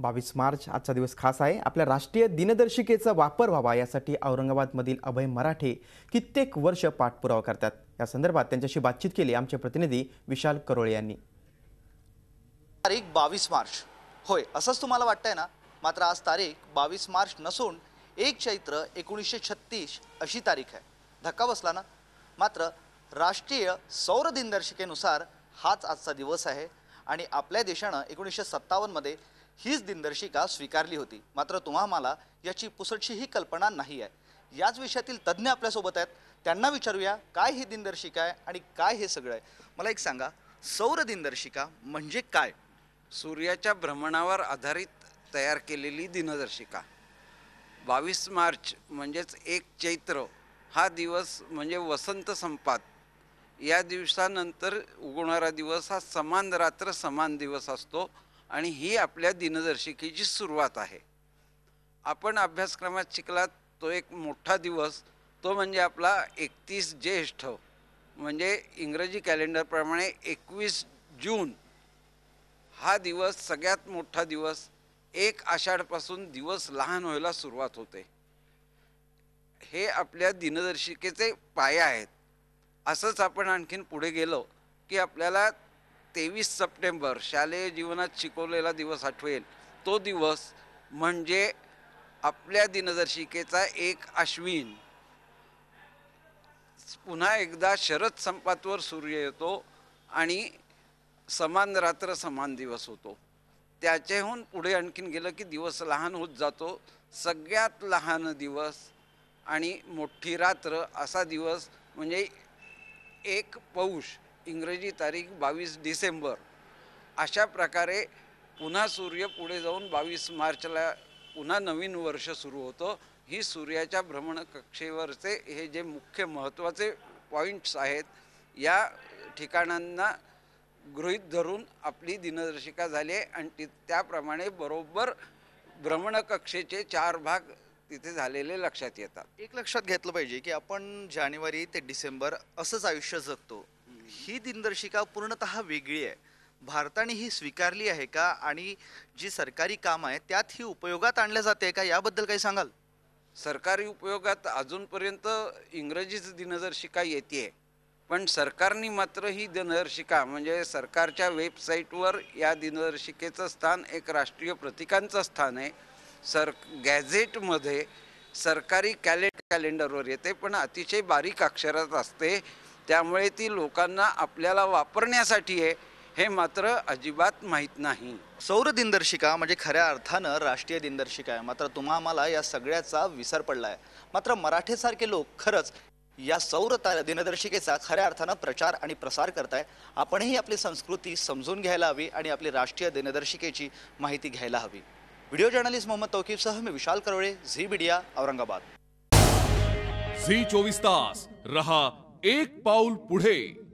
बावीस मार्च आजचा दिवस खास आहे आपल्या राष्ट्रीय दिनदर्शिकेचा वापर व्हावा यासाठी औरंगाबादमधील अभय मराठे कित्येक वर्ष पाठपुरावा करतात या संदर्भात त्यांच्याशी बातचीत केली आमचे प्रतिनिधी विशाल करोळे यांनी तारीख बावीस मार्च होय असंच तुम्हाला वाटतंय ना मात्र आज तारीख बावीस मार्च नसून एक चैत्र एकोणीसशे छत्तीस अशी तारीख आहे धक्का बसला ना मात्र राष्ट्रीय सौर दिनदर्शिकेनुसार हाच आजचा दिवस आहे आणि आपल्या देशानं एकोणीसशे सत्तावन्नमध्ये हीच दिनदर्शिका स्वीकारली होती मात्र तुम्हा मला याची पुसटशीही कल्पना नाही आहे याच विषयातील तज्ज्ञ आपल्यासोबत आहेत त्यांना विचारूया काय ही दिनदर्शिका आहे आणि काय हे सगळं आहे मला एक सांगा सौर दिनदर्शिका म्हणजे काय सूर्याच्या भ्रमणावर आधारित तयार केलेली दिनदर्शिका बावीस मार्च म्हणजेच एक चैत्र हा दिवस म्हणजे वसंत संपात या दिवसानंतर उगवणारा दिवस हा समान रात्र समान दिवस असतो आणि ही आपल्या दिनदर्शिकेची सुरुवात आहे आपण अभ्यासक्रमात शिकलात तो एक मोठा दिवस तो म्हणजे आपला एकतीस ज्येष्ठ म्हणजे इंग्रजी कॅलेंडरप्रमाणे एकवीस जून हा दिवस सगळ्यात मोठा दिवस एक आषाढपासून दिवस लहान व्हायला सुरुवात होते हे आपल्या दिनदर्शिकेचे पाया आहेत असंच आपण आणखीन पुढे गेलो की आपल्याला तेवीस सप्टेंबर शालेय जीवनात शिकवलेला दिवस आठवेल तो दिवस म्हणजे आपल्या दिनदर्शिकेचा एक अश्विन पुन्हा एकदा शरद संपातवर सूर्य येतो आणि समान रात्र समान दिवस होतो त्याच्याहून पुढे आणखीन गेलं की दिवस लहान होत जातो सगळ्यात लहान दिवस आणि मोठी रात्र असा दिवस म्हणजे एक पौष इंग्रजी तारीख बावीस डिसेंबर अशा प्रकारे पुन्हा सूर्य पुढे जाऊन बावीस मार्चला पुन्हा नवीन वर्ष सुरू होतं ही सूर्याच्या भ्रमणकक्षेवरचे हे जे मुख्य महत्त्वाचे पॉईंट्स आहेत या ठिकाणांना गृहीत धरून आपली दिनदर्शिका झाली आहे आणि त्याप्रमाणे बरोबर भ्रमणकक्षेचे चार भाग तिथे झालेले लक्षात येतात एक लक्षात घेतलं पाहिजे की आपण जानेवारी ते डिसेंबर असंच आयुष्य जगतो ही दिनदर्शिका पूर्णतः वेगळी आहे भारताने ही स्वीकारली आहे का आणि जी सरकारी काम आहे त्यात ही उपयोगात आणल्या जाते का याबद्दल काही सांगाल सरकारी उपयोगात अजूनपर्यंत इंग्रजीच दिनदर्शिका येते पण सरकारने मात्र ही दिनदर्शिका म्हणजे सरकारच्या वेबसाईटवर या दिनदर्शिकेचं स्थान एक राष्ट्रीय प्रतिकांचं स्थान आहे सर गॅझेटमध्ये सरकारी कॅले कॅलेंडरवर येते पण अतिशय बारीक अक्षरात असते त्यामुळे ती लोकांना आपल्याला वापरण्यासाठी आहे हे मात्र अजिबात माहीत नाही सौर दिनदर्शिका म्हणजे खऱ्या अर्थानं राष्ट्रीय दिनदर्शिका आहे मात्र तुम्हा आम्हाला या सगळ्याचा विसर पडला आहे मात्र मराठीसारखे लोक खरंच या सौर दिनदर्शिकेचा खऱ्या अर्थानं प्रचार आणि प्रसार करताय आपणही आपली संस्कृती समजून घ्यायला हवी आणि आपली राष्ट्रीय दिनदर्शिकेची माहिती घ्यायला हवी व्हिडिओ जर्नलिस्ट मोहम्मद तौकीफसह मी Vishal Karvale Zee media Aurangabad Zee चोवीस तास रहा एक पाऊल पुढे